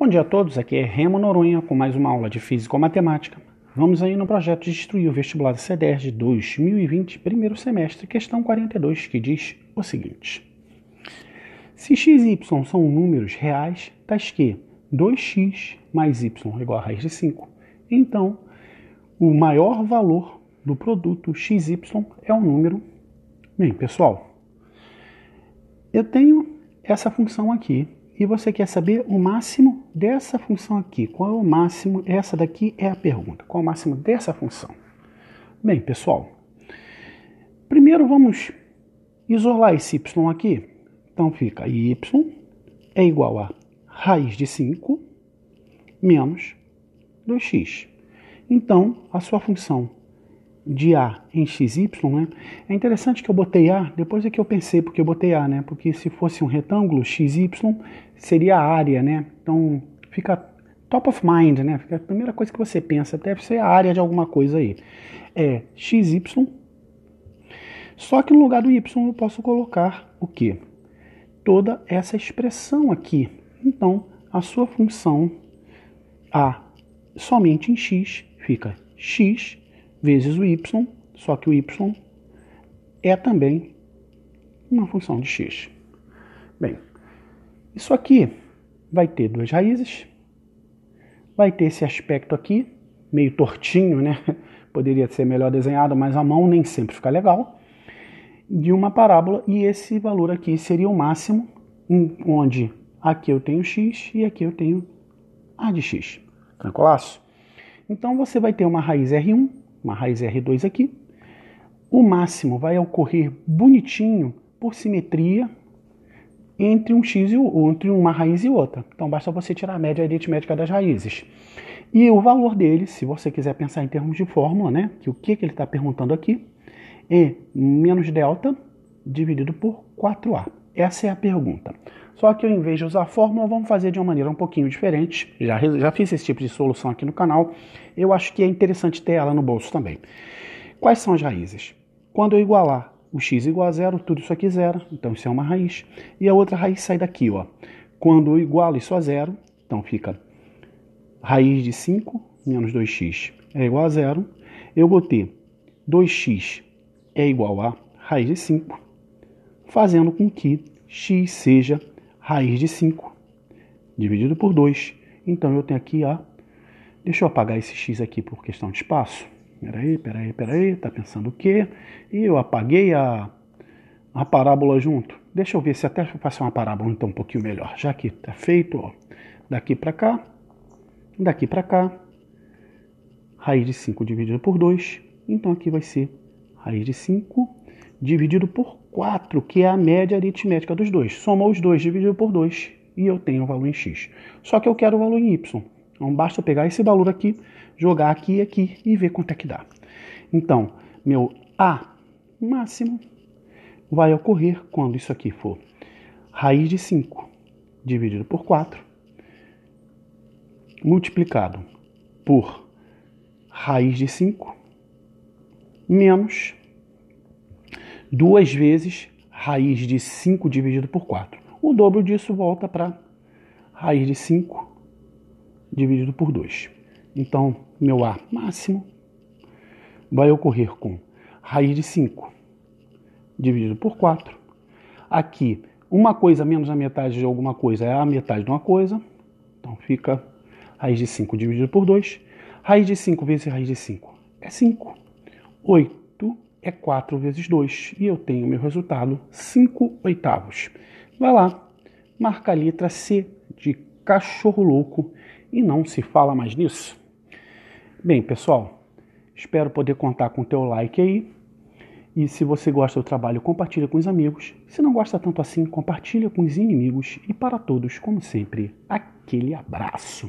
Bom dia a todos, aqui é Remo Noronha com mais uma aula de Física ou Matemática. Vamos aí no projeto de Destruir o Vestibular da de 2020, primeiro semestre, questão 42, que diz o seguinte. Se x e y são números reais, tais que 2x mais y igual a raiz de 5, então o maior valor do produto xy é um número... Bem, pessoal, eu tenho essa função aqui, e você quer saber o máximo dessa função aqui. Qual é o máximo? Essa daqui é a pergunta. Qual é o máximo dessa função? Bem, pessoal, primeiro vamos isolar esse y aqui. Então fica y é igual a raiz de 5 menos 2x. Então, a sua função de A em XY, né? É interessante que eu botei A, depois é que eu pensei porque eu botei A, né? Porque se fosse um retângulo, XY seria a área, né? Então fica top of mind, né? Fica a primeira coisa que você pensa, deve ser a área de alguma coisa aí. É XY. Só que no lugar do Y eu posso colocar o quê? Toda essa expressão aqui. Então, a sua função A somente em X fica X vezes o y, só que o y é também uma função de x. Bem, isso aqui vai ter duas raízes, vai ter esse aspecto aqui, meio tortinho, né? Poderia ser melhor desenhado, mas a mão nem sempre fica legal, de uma parábola, e esse valor aqui seria o máximo, onde aqui eu tenho x e aqui eu tenho a de x. Tranquilaço? Então você vai ter uma raiz R1 uma raiz R2 aqui. O máximo vai ocorrer bonitinho por simetria entre um x e o, entre uma raiz e outra. Então basta você tirar a média aritmética das raízes. E o valor dele, se você quiser pensar em termos de fórmula, né, que o que, que ele está perguntando aqui, é menos delta dividido por 4a. Essa é a pergunta só que ao invés de usar fórmula, vamos fazer de uma maneira um pouquinho diferente. Já, já fiz esse tipo de solução aqui no canal, eu acho que é interessante ter ela no bolso também. Quais são as raízes? Quando eu igualar o x igual a zero, tudo isso aqui é zero, então isso é uma raiz. E a outra raiz sai daqui, ó. Quando eu igualo isso a zero, então fica raiz de 5 menos 2x é igual a zero. Eu vou ter 2x é igual a raiz de 5, fazendo com que x seja raiz de 5 dividido por 2. Então eu tenho aqui a. Deixa eu apagar esse x aqui por questão de espaço. Peraí, peraí, peraí, tá pensando o quê? E eu apaguei a, a parábola junto. Deixa eu ver se até faço uma parábola então um pouquinho melhor. Já que tá feito, ó, daqui para cá, daqui para cá, raiz de 5 dividido por 2. Então aqui vai ser raiz de 5 dividido por 4, que é a média aritmética dos dois. Soma os dois dividido por 2 e eu tenho o valor em x. Só que eu quero o valor em y. Então basta eu pegar esse valor aqui, jogar aqui e aqui e ver quanto é que dá. Então, meu A máximo vai ocorrer quando isso aqui for raiz de 5 dividido por 4 multiplicado por raiz de 5 menos duas vezes raiz de 5 dividido por 4. O dobro disso volta para raiz de 5 dividido por 2. Então, meu A máximo vai ocorrer com raiz de 5 dividido por 4. Aqui, uma coisa menos a metade de alguma coisa é a metade de uma coisa. Então, fica raiz de 5 dividido por 2. Raiz de 5 vezes raiz de 5 é 5. 8 é 4 vezes 2 e eu tenho meu resultado 5 oitavos. Vai lá, marca a letra C de cachorro louco e não se fala mais nisso. Bem, pessoal, espero poder contar com o teu like aí. E se você gosta do trabalho, compartilha com os amigos. Se não gosta tanto assim, compartilha com os inimigos. E para todos, como sempre, aquele abraço.